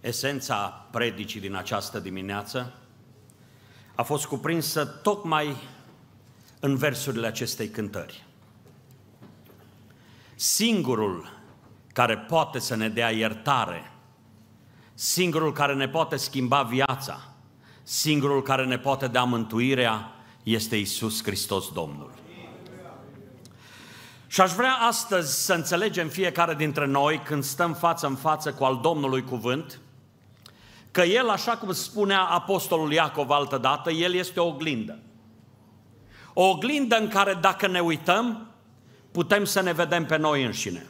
esența predicii din această dimineață a fost cuprinsă tocmai în versurile acestei cântări. Singurul care poate să ne dea iertare, singurul care ne poate schimba viața, singurul care ne poate da mântuirea este Isus Hristos Domnul. Și aș vrea astăzi să înțelegem fiecare dintre noi când stăm față în față cu al Domnului Cuvânt, Că el, așa cum spunea apostolul Iacov altă dată, el este o oglindă. O oglindă în care dacă ne uităm, putem să ne vedem pe noi înșine.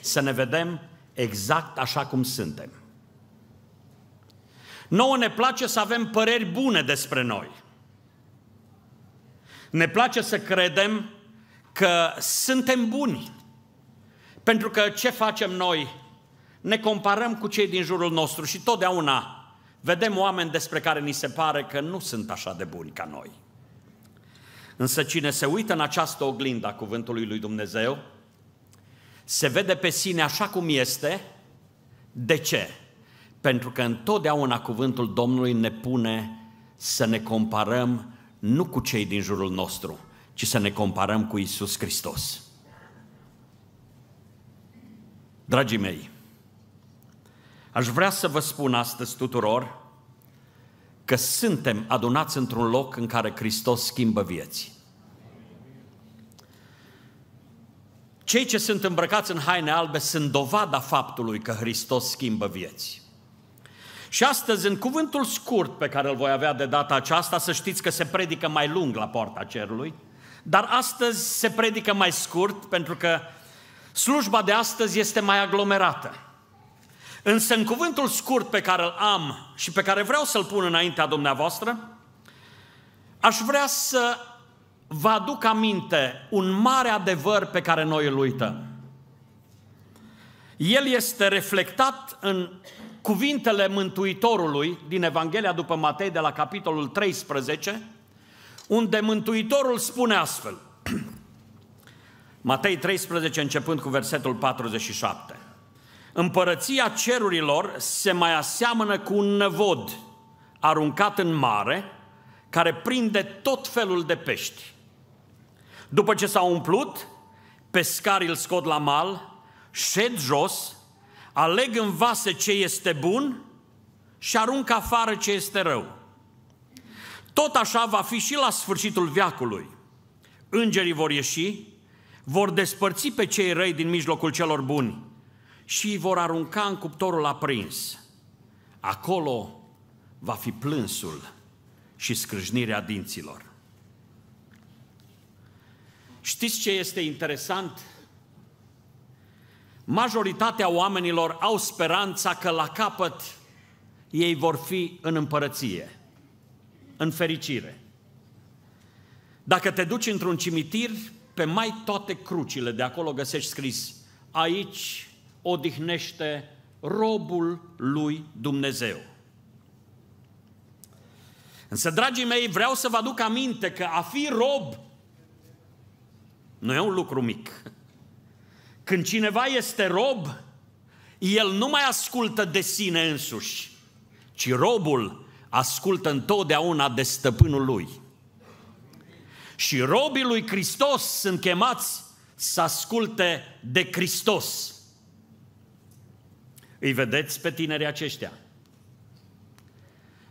Să ne vedem exact așa cum suntem. Nouă ne place să avem păreri bune despre noi. Ne place să credem că suntem buni. Pentru că ce facem noi ne comparăm cu cei din jurul nostru și totdeauna vedem oameni despre care ni se pare că nu sunt așa de buni ca noi. Însă cine se uită în această oglindă a cuvântului lui Dumnezeu, se vede pe sine așa cum este. De ce? Pentru că întotdeauna cuvântul Domnului ne pune să ne comparăm nu cu cei din jurul nostru, ci să ne comparăm cu Isus Hristos. Dragii mei, Aș vrea să vă spun astăzi tuturor că suntem adunați într-un loc în care Hristos schimbă vieți. Cei ce sunt îmbrăcați în haine albe sunt dovada faptului că Hristos schimbă vieți. Și astăzi, în cuvântul scurt pe care îl voi avea de data aceasta, să știți că se predică mai lung la poarta cerului, dar astăzi se predică mai scurt pentru că slujba de astăzi este mai aglomerată. Însă în cuvântul scurt pe care îl am și pe care vreau să-l pun înaintea dumneavoastră, aș vrea să vă aduc aminte un mare adevăr pe care noi îl uităm. El este reflectat în cuvintele Mântuitorului din Evanghelia după Matei de la capitolul 13, unde Mântuitorul spune astfel, Matei 13 începând cu versetul 47. Împărăția cerurilor se mai aseamănă cu un năvod aruncat în mare, care prinde tot felul de pești. După ce s-au umplut, pescarii îl scot la mal, șed jos, aleg în vase ce este bun și aruncă afară ce este rău. Tot așa va fi și la sfârșitul veacului. Îngerii vor ieși, vor despărți pe cei răi din mijlocul celor buni și îi vor arunca în cuptorul aprins. Acolo va fi plânsul și scrâșnirea dinților. Știți ce este interesant? Majoritatea oamenilor au speranța că la capăt ei vor fi în împărăție, în fericire. Dacă te duci într-un cimitir, pe mai toate crucile de acolo găsești scris aici odihnește robul lui Dumnezeu. Însă, dragii mei, vreau să vă aduc aminte că a fi rob nu e un lucru mic. Când cineva este rob, el nu mai ascultă de sine însuși, ci robul ascultă întotdeauna de stăpânul lui. Și robii lui Hristos sunt chemați să asculte de Hristos. Îi vedeți pe tinerii aceștia.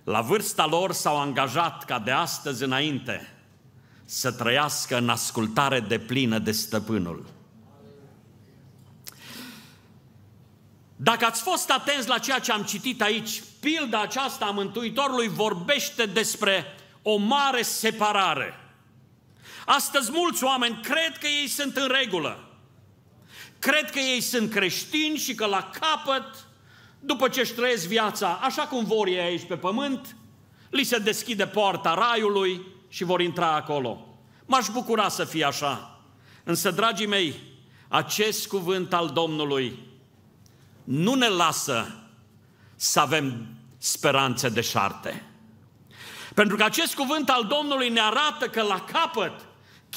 La vârsta lor s-au angajat ca de astăzi înainte să trăiască în ascultare de plină de stăpânul. Dacă ați fost atenți la ceea ce am citit aici, pilda aceasta a Mântuitorului vorbește despre o mare separare. Astăzi mulți oameni cred că ei sunt în regulă. Cred că ei sunt creștini și că la capăt, după ce își trăiesc viața așa cum vor ei aici pe pământ, li se deschide poarta raiului și vor intra acolo. M-aș bucura să fie așa. Însă, dragii mei, acest cuvânt al Domnului nu ne lasă să avem speranțe deșarte. Pentru că acest cuvânt al Domnului ne arată că la capăt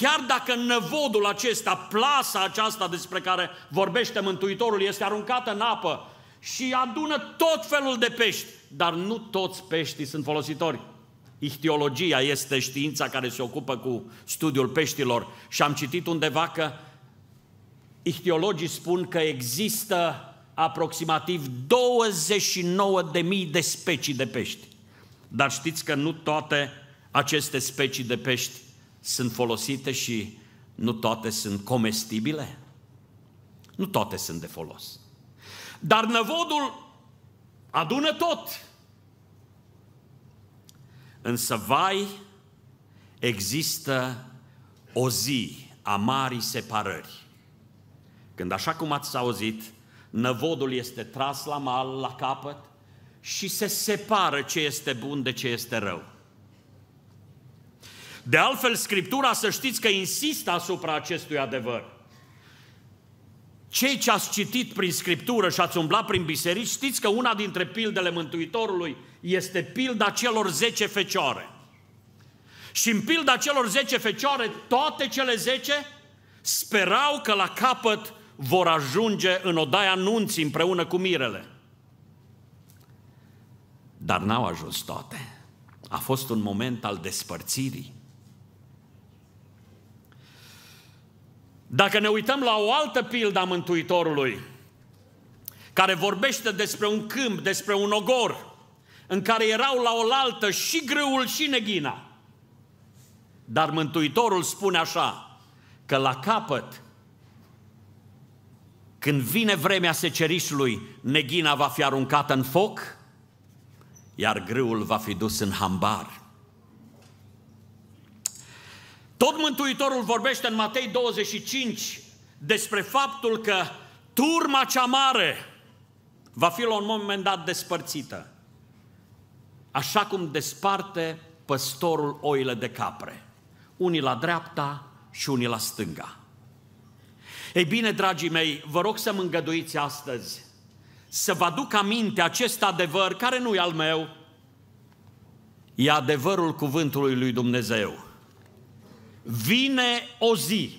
Chiar dacă năvodul acesta, plasa aceasta despre care vorbește Mântuitorul, este aruncată în apă și adună tot felul de pești, dar nu toți peștii sunt folositori. Ihtiologia este știința care se ocupă cu studiul peștilor și am citit undeva că ihtiologii spun că există aproximativ 29.000 de specii de pești. Dar știți că nu toate aceste specii de pești sunt folosite și nu toate sunt comestibile? Nu toate sunt de folos. Dar năvodul adună tot. Însă vai există o zi a marii separări. Când așa cum ați auzit, năvodul este tras la mal, la capăt și se separă ce este bun de ce este rău. De altfel, Scriptura, să știți că insistă asupra acestui adevăr. Cei ce ați citit prin Scriptură și ați umblat prin biserici, știți că una dintre pildele Mântuitorului este pilda celor zece fecioare. Și în pilda celor zece fecioare, toate cele zece sperau că la capăt vor ajunge în odaia nunții împreună cu mirele. Dar n-au ajuns toate. A fost un moment al despărțirii. Dacă ne uităm la o altă pildă a Mântuitorului, care vorbește despre un câmp, despre un ogor, în care erau la oaltă și grâul și neghina. Dar Mântuitorul spune așa, că la capăt, când vine vremea secerișului, neghina va fi aruncată în foc, iar grâul va fi dus în hambar. Tot Mântuitorul vorbește în Matei 25 despre faptul că turma cea mare va fi la un moment dat despărțită. Așa cum desparte păstorul oile de capre. Unii la dreapta și unii la stânga. Ei bine, dragii mei, vă rog să mă îngăduiți astăzi să vă aduc aminte acest adevăr care nu e al meu, e adevărul cuvântului lui Dumnezeu. Vine o zi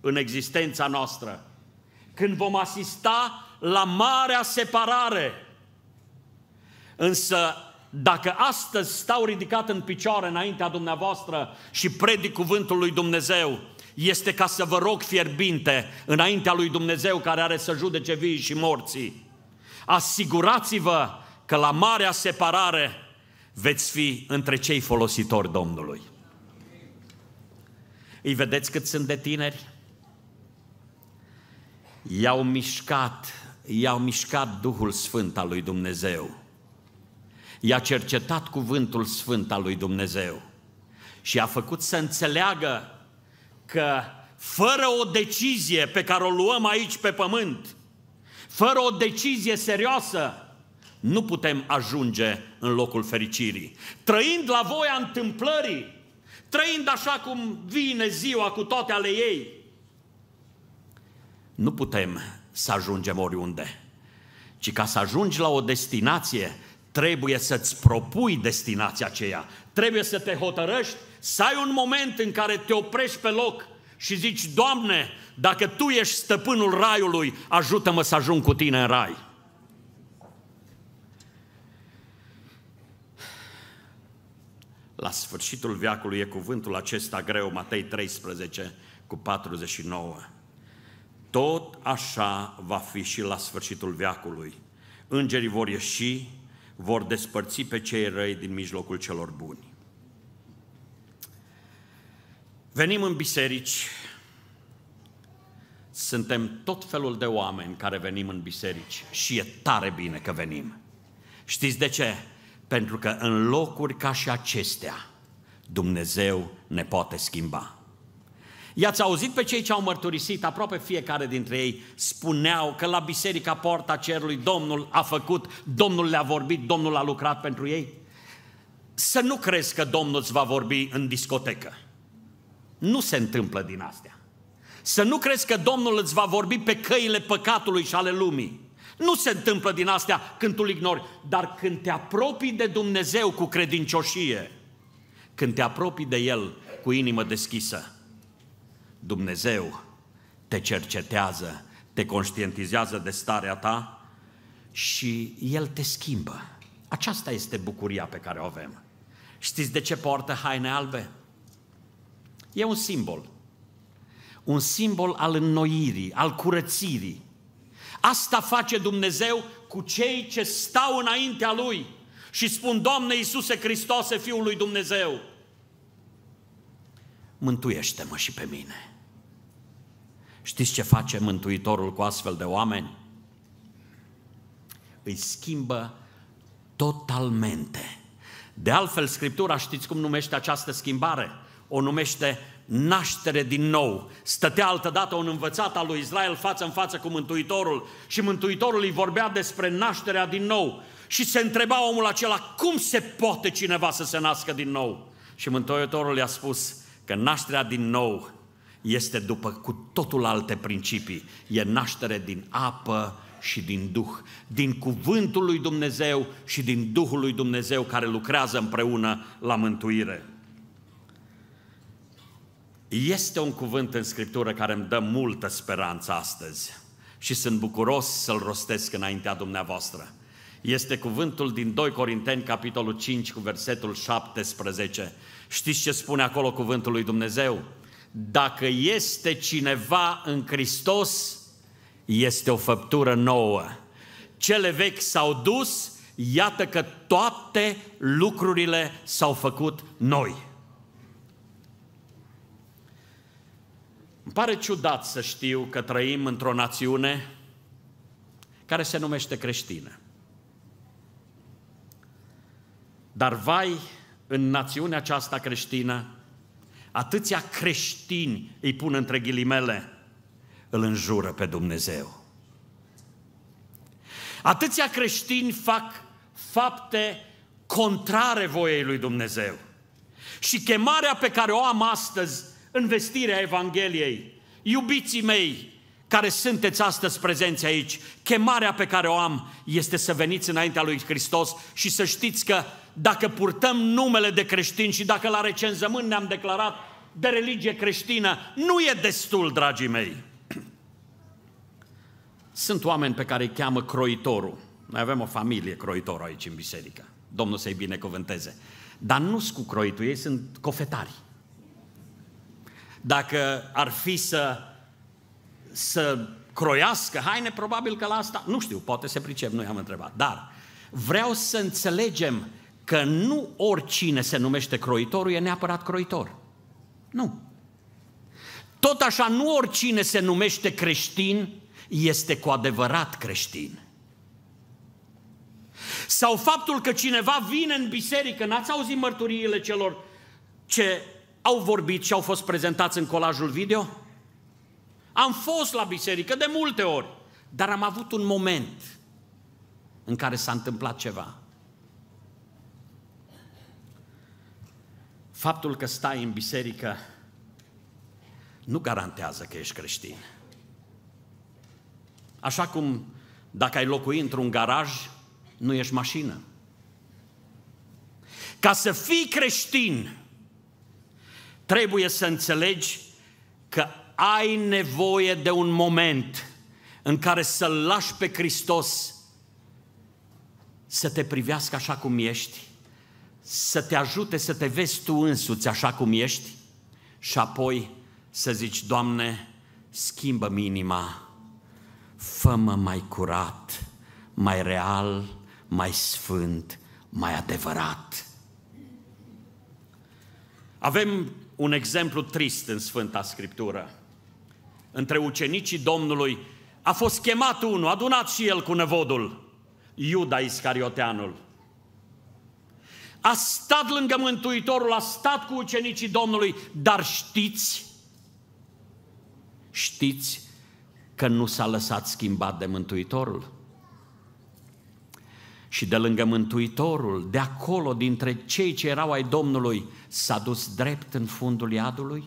în existența noastră când vom asista la marea separare. Însă, dacă astăzi stau ridicat în picioare înaintea dumneavoastră și predic cuvântul lui Dumnezeu, este ca să vă rog fierbinte înaintea lui Dumnezeu care are să judece vii și morții. Asigurați-vă că la marea separare veți fi între cei folositori Domnului. Îi vedeți cât sunt de tineri? I-au mișcat, i-au mișcat Duhul Sfânt al lui Dumnezeu. I-a cercetat cuvântul Sfânt al lui Dumnezeu și a făcut să înțeleagă că fără o decizie pe care o luăm aici pe pământ, fără o decizie serioasă, nu putem ajunge în locul fericirii. Trăind la voia întâmplării, trăind așa cum vine ziua cu toate ale ei. Nu putem să ajungem oriunde, ci ca să ajungi la o destinație, trebuie să-ți propui destinația aceea, trebuie să te hotărăști, să ai un moment în care te oprești pe loc și zici, Doamne, dacă Tu ești stăpânul raiului, ajută-mă să ajung cu Tine în rai. la sfârșitul veacului e cuvântul acesta greu, Matei 13 cu 49. Tot așa va fi și la sfârșitul veacului. Îngerii vor ieși, vor despărți pe cei răi din mijlocul celor buni. Venim în biserici, suntem tot felul de oameni care venim în biserici și e tare bine că venim. Știți de ce? Pentru că în locuri ca și acestea, Dumnezeu ne poate schimba. I-ați auzit pe cei ce au mărturisit, aproape fiecare dintre ei spuneau că la biserica Porta Cerului Domnul a făcut, Domnul le-a vorbit, Domnul a lucrat pentru ei. Să nu crezi că Domnul îți va vorbi în discotecă. Nu se întâmplă din astea. Să nu crezi că Domnul îți va vorbi pe căile păcatului și ale lumii. Nu se întâmplă din astea când tu ignori, dar când te apropii de Dumnezeu cu credincioșie, când te apropii de El cu inimă deschisă, Dumnezeu te cercetează, te conștientizează de starea ta și El te schimbă. Aceasta este bucuria pe care o avem. Știți de ce poartă haine albe? E un simbol. Un simbol al înnoirii, al curățirii. Asta face Dumnezeu cu cei ce stau înaintea Lui și spun, Doamne Iisuse Hristoase, Fiul lui Dumnezeu, mântuiește-mă și pe mine. Știți ce face Mântuitorul cu astfel de oameni? Îi schimbă totalmente. De altfel, Scriptura, știți cum numește această schimbare? o numește naștere din nou. Stătea altădată un învățat al lui Israel față în față cu Mântuitorul și Mântuitorul îi vorbea despre nașterea din nou. Și se întreba omul acela, cum se poate cineva să se nască din nou? Și Mântuitorul i-a spus că nașterea din nou este după cu totul alte principii. E naștere din apă și din Duh, din cuvântul lui Dumnezeu și din Duhul lui Dumnezeu care lucrează împreună la mântuire. Este un cuvânt în Scriptură care îmi dă multă speranță astăzi și sunt bucuros să-l rostesc înaintea dumneavoastră. Este cuvântul din 2 Corinteni, capitolul 5, cu versetul 17. Știți ce spune acolo cuvântul lui Dumnezeu? Dacă este cineva în Hristos, este o făptură nouă. Cele vechi s-au dus, iată că toate lucrurile s-au făcut noi. Îmi pare ciudat să știu că trăim într-o națiune care se numește creștină. Dar vai, în națiunea aceasta creștină, atâția creștini, îi pun între ghilimele, îl înjură pe Dumnezeu. Atâția creștini fac fapte contrare voiei lui Dumnezeu. Și chemarea pe care o am astăzi în vestirea Evangheliei. Iubiții mei, care sunteți astăzi prezenți aici, chemarea pe care o am este să veniți înaintea lui Hristos și să știți că dacă purtăm numele de creștin și dacă la recenzământ ne-am declarat de religie creștină, nu e destul, dragii mei. Sunt oameni pe care îi cheamă croitorul. Noi avem o familie croitoră aici în biserică. Domnul să-i binecuvânteze. Dar nu cu croitul, ei sunt cofetari dacă ar fi să, să croiască haine, probabil că la asta, nu știu, poate se pricep, nu i-am întrebat, dar vreau să înțelegem că nu oricine se numește croitorul e neapărat croitor. Nu. Tot așa, nu oricine se numește creștin este cu adevărat creștin. Sau faptul că cineva vine în biserică, n-ați auzit mărturiile celor ce au vorbit și au fost prezentați în colajul video? Am fost la biserică de multe ori, dar am avut un moment în care s-a întâmplat ceva. Faptul că stai în biserică nu garantează că ești creștin. Așa cum dacă ai locui într-un garaj, nu ești mașină. Ca să fii creștin, trebuie să înțelegi că ai nevoie de un moment în care să-L lași pe Hristos să te privească așa cum ești, să te ajute să te vezi tu însuți așa cum ești și apoi să zici, Doamne, schimbă minima, inima, fă-mă mai curat, mai real, mai sfânt, mai adevărat. Avem un exemplu trist în Sfânta Scriptură. Între ucenicii Domnului a fost chemat unul, adunat și el cu nevodul, Iuda Iscarioteanul. A stat lângă Mântuitorul, a stat cu ucenicii Domnului, dar știți, știți că nu s-a lăsat schimbat de Mântuitorul și de lângă Mântuitorul, de acolo, dintre cei ce erau ai Domnului, s-a dus drept în fundul iadului?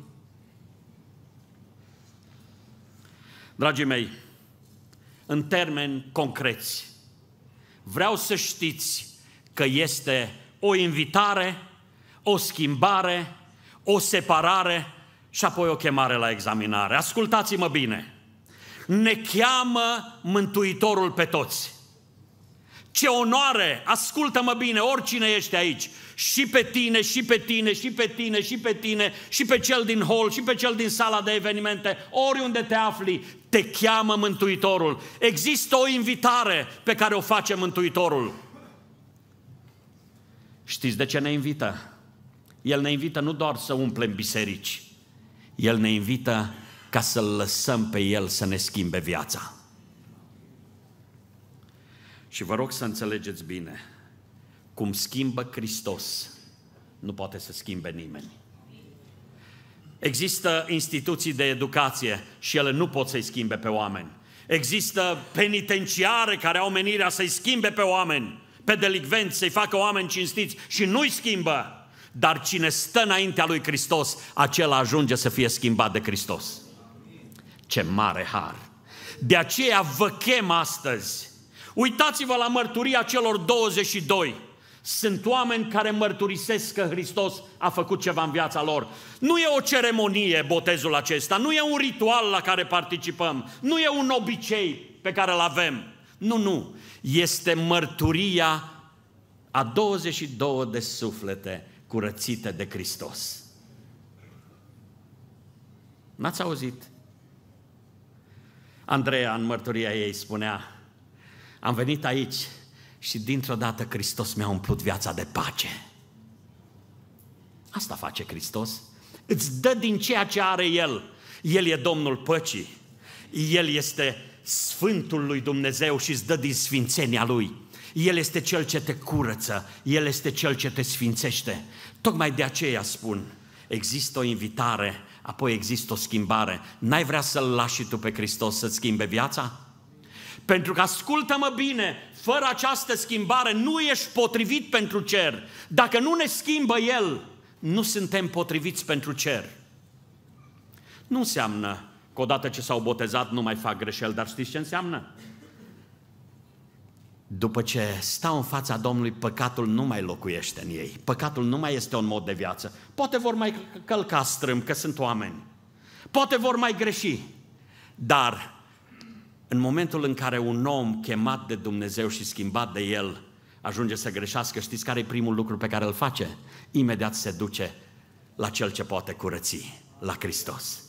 Dragii mei, în termeni concreți, vreau să știți că este o invitare, o schimbare, o separare și apoi o chemare la examinare. Ascultați-mă bine! Ne cheamă Mântuitorul pe toți. Ce onoare! Ascultă-mă bine, oricine ești aici. Și pe tine, și pe tine, și pe tine, și pe tine, și pe cel din hol, și pe cel din sala de evenimente, oriunde te afli, te cheamă Mântuitorul. Există o invitare pe care o face Mântuitorul. Știți de ce ne invită? El ne invită nu doar să umplem biserici, El ne invită ca să-L lăsăm pe El să ne schimbe viața. Și vă rog să înțelegeți bine, cum schimbă Hristos, nu poate să schimbe nimeni. Există instituții de educație și ele nu pot să-i schimbe pe oameni. Există penitenciare care au menirea să-i schimbe pe oameni, pe delicvenți, să-i facă oameni cinstiți și nu-i schimbă. Dar cine stă înaintea lui Hristos, acela ajunge să fie schimbat de Hristos. Ce mare har! De aceea vă chem astăzi Uitați-vă la mărturia celor 22. Sunt oameni care mărturisesc că Hristos a făcut ceva în viața lor. Nu e o ceremonie botezul acesta, nu e un ritual la care participăm, nu e un obicei pe care îl avem. Nu, nu. Este mărturia a 22 de suflete curățite de Hristos. N-ați auzit? Andreea în mărturia ei spunea, am venit aici și dintr-o dată Hristos mi-a umplut viața de pace. Asta face Hristos. Îți dă din ceea ce are El. El e Domnul păcii. El este Sfântul lui Dumnezeu și îți dă din sfințenia Lui. El este Cel ce te curăță, El este Cel ce te sfințește. Tocmai de aceea spun, există o invitare, apoi există o schimbare. N-ai vrea să-L lași tu pe Hristos să-ți schimbe viața? Pentru că ascultă-mă bine, fără această schimbare nu ești potrivit pentru cer. Dacă nu ne schimbă El, nu suntem potriviți pentru cer. Nu înseamnă că odată ce s-au botezat nu mai fac greșeli, dar știți ce înseamnă? După ce stau în fața Domnului, păcatul nu mai locuiește în ei. Păcatul nu mai este un mod de viață. Poate vor mai călca strâm, că sunt oameni. Poate vor mai greși. Dar în momentul în care un om chemat de Dumnezeu și schimbat de El ajunge să greșească, știți care e primul lucru pe care îl face? Imediat se duce la cel ce poate curăți, la Hristos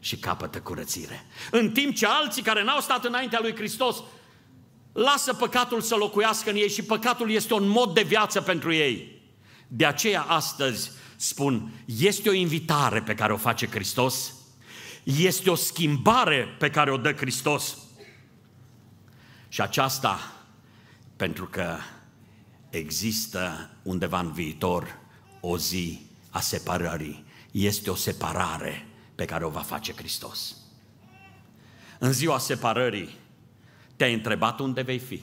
și capătă curățire. În timp ce alții care n-au stat înaintea lui Hristos lasă păcatul să locuiască în ei și păcatul este un mod de viață pentru ei. De aceea astăzi spun, este o invitare pe care o face Hristos, este o schimbare pe care o dă Hristos și aceasta pentru că există undeva în viitor o zi a separării. Este o separare pe care o va face Hristos. În ziua separării te-ai întrebat unde vei fi.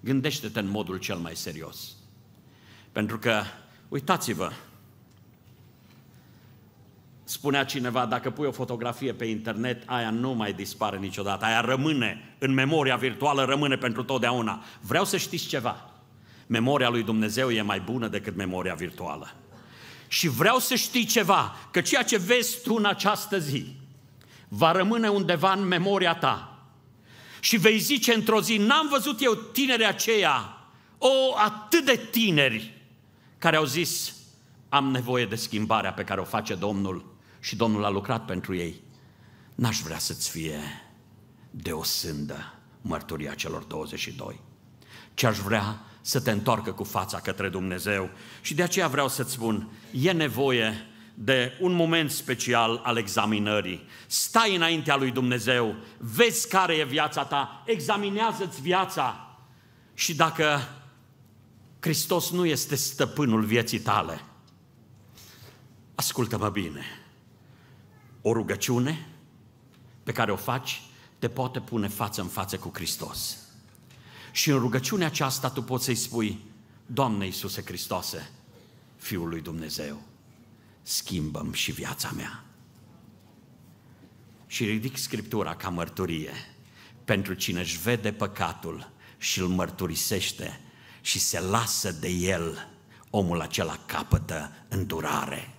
Gândește-te în modul cel mai serios. Pentru că, uitați-vă, Spunea cineva, dacă pui o fotografie pe internet, aia nu mai dispare niciodată, aia rămâne în memoria virtuală, rămâne pentru totdeauna. Vreau să știți ceva. Memoria lui Dumnezeu e mai bună decât memoria virtuală. Și vreau să știi ceva, că ceea ce vezi tu în această zi va rămâne undeva în memoria ta. Și vei zice într-o zi, n-am văzut eu tineri aceia, o, atât de tineri, care au zis, am nevoie de schimbarea pe care o face Domnul și Domnul a lucrat pentru ei. N-aș vrea să-ți fie de o sândă mărturia celor 22, ce aș vrea să te întoarcă cu fața către Dumnezeu. Și de aceea vreau să-ți spun, e nevoie de un moment special al examinării. Stai înaintea lui Dumnezeu, vezi care e viața ta, examinează-ți viața și dacă Hristos nu este stăpânul vieții tale, ascultă-mă bine, o rugăciune pe care o faci te poate pune față în față cu Hristos. Și în rugăciunea aceasta tu poți să-i spui, Doamne Iisuse Hristoase, Fiul lui Dumnezeu, schimbăm și viața mea. Și ridic Scriptura ca mărturie pentru cine își vede păcatul și îl mărturisește și se lasă de el, omul acela capătă îndurare.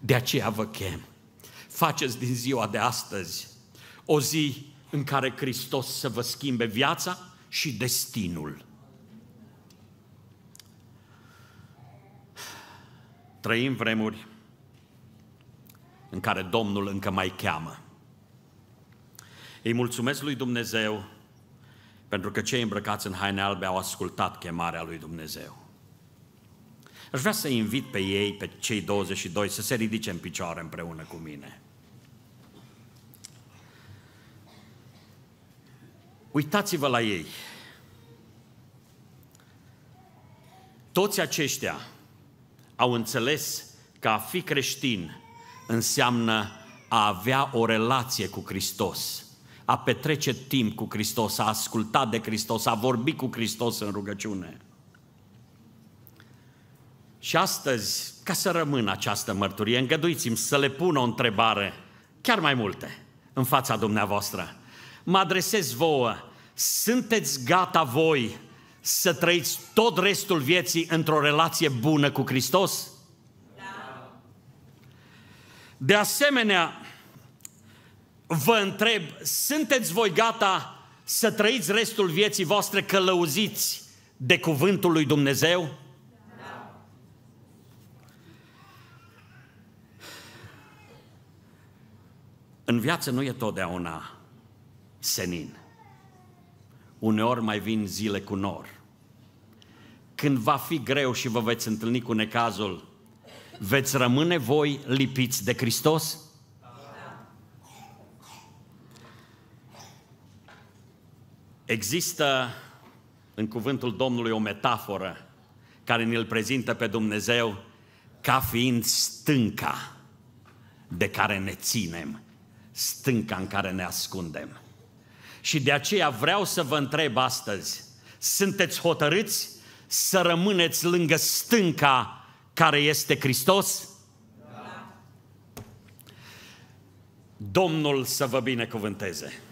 De aceea vă chem. Faceți din ziua de astăzi o zi în care Hristos să vă schimbe viața și destinul. Trăim vremuri în care Domnul încă mai cheamă. Îi mulțumesc lui Dumnezeu pentru că cei îmbrăcați în haine albe au ascultat chemarea lui Dumnezeu. Aș vrea să invit pe ei, pe cei 22, să se ridice în picioare împreună cu mine. Uitați-vă la ei. Toți aceștia au înțeles că a fi creștin înseamnă a avea o relație cu Hristos, a petrece timp cu Hristos, a asculta de Hristos, a vorbi cu Hristos în rugăciune. Și astăzi, ca să rămână această mărturie, îngăduiți-mi să le pun o întrebare, chiar mai multe, în fața dumneavoastră. Mă adresez vouă, sunteți gata voi să trăiți tot restul vieții într-o relație bună cu Hristos? Da. De asemenea, vă întreb, sunteți voi gata să trăiți restul vieții voastre călăuziți de cuvântul lui Dumnezeu? În viață nu e totdeauna senin. Uneori mai vin zile cu nor. Când va fi greu și vă veți întâlni cu necazul, veți rămâne voi lipiți de Hristos? Există în cuvântul Domnului o metaforă care ne-l prezintă pe Dumnezeu ca fiind stânca de care ne ținem stânca în care ne ascundem. Și de aceea vreau să vă întreb astăzi, sunteți hotărâți să rămâneți lângă stânca care este Hristos? Da. Domnul să vă binecuvânteze!